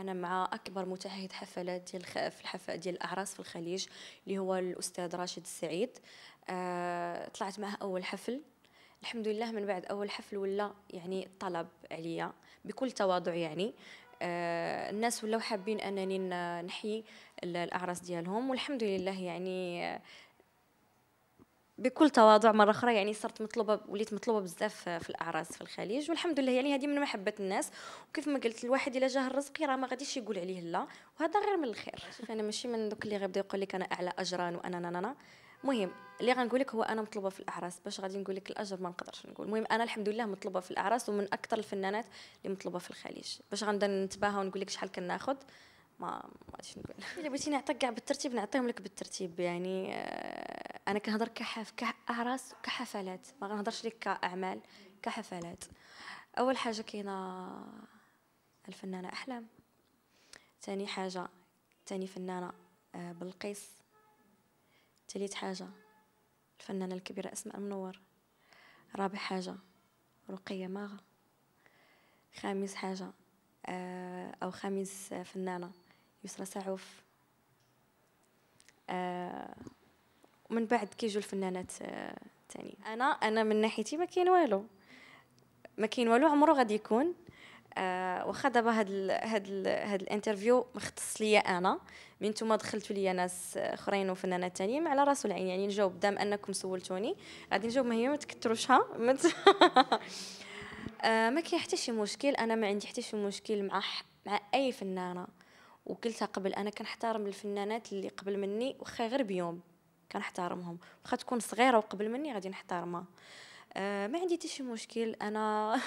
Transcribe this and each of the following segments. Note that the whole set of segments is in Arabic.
انا مع اكبر متعهد حفلات ديال في الحف... ديال الاعراس في الخليج اللي هو الاستاذ راشد السعيد أه طلعت معه اول حفل الحمد لله من بعد اول حفل ولا يعني طلب عليا بكل تواضع يعني آه الناس ولاو حابين انني نحيي الاعراس ديالهم والحمد لله يعني بكل تواضع مره اخرى يعني صرت مطلوبه وليت مطلوبه بزاف في الاعراس في الخليج والحمد لله يعني هذه من محبه الناس وكيف ما قلت الواحد الا جاه الرزق راه ما غاديش يقول عليه لا وهذا غير من الخير شوف انا ماشي من دوك اللي غيبدا يقول لك انا اعلى اجرا وانا نانا المهم اللي غنقول لك هو انا مطلوبه في الاعراس باش غادي نقول لك الاجر ما نقدرش نقول المهم انا الحمد لله مطلوبه في الاعراس ومن اكثر الفنانات اللي مطلوبه في الخليج باش غنبدا نتباهى ونقول لك شحال كناخذ ما ما غاديش نقول الا بغيتي نعطيك كاع بالترتيب نعطيهم لك بالترتيب يعني آه، انا كنهضر كحف كاعراس وكحفلات ما غنهضرش لك كاعمال كحفلات اول حاجه كاينه الفنانه احلام ثاني حاجه ثاني فنانه آه، بلقيس ثالث حاجه الفنانه الكبيره اسماء منور رابع حاجه رقيه ماغا خامس حاجه آه، او خامس فنانه يسرى سعوف ومن بعد كيجوا الفنانات آه، تاني انا انا من ناحيتي ما كاين والو ما كاين والو عمره غادي يكون آه واخا دابا هاد الـ هاد الـ هاد الانترفيو مختص ليا انا من نتوما دخلتوا ليا ناس اخرين وفنانات تانيين على راس العين يعني نجاوب دام انكم سولتوني غادي نجاوب ما هي ما تكثروشها مت... آه ما كاين حتى شي مشكل انا ما عندي حتى شي مشكل مع مع اي فنانه وقلتها قبل انا كنحترم الفنانات اللي قبل مني واخا غير بيوم كنحترمهم واخا تكون صغيره وقبل مني غادي نحترمها أه ما عندي حتى شي مشكل انا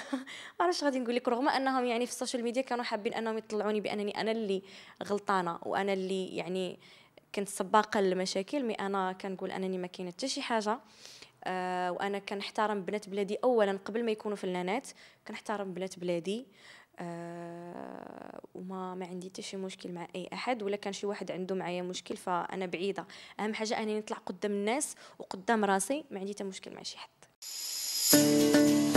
ما عرفتش غادي نقول لك رغم انهم يعني في السوشيال ميديا كانوا حابين انهم يطلعوني بانني انا اللي غلطانه وانا اللي يعني كنت سباقه للمشاكل مي انا كنقول انني ما كاينه حتى شي حاجه آه وانا كنحترم بنات بلادي اولا قبل ما يكونوا فنانات كنحترم بنات بلادي آه وما ما عندي حتى شي مشكل مع اي احد ولا كان شي واحد عنده معايا مشكل فانا بعيده اهم حاجه انني نطلع قدام الناس وقدام راسي ما عندي حتى مشكل مع شي حد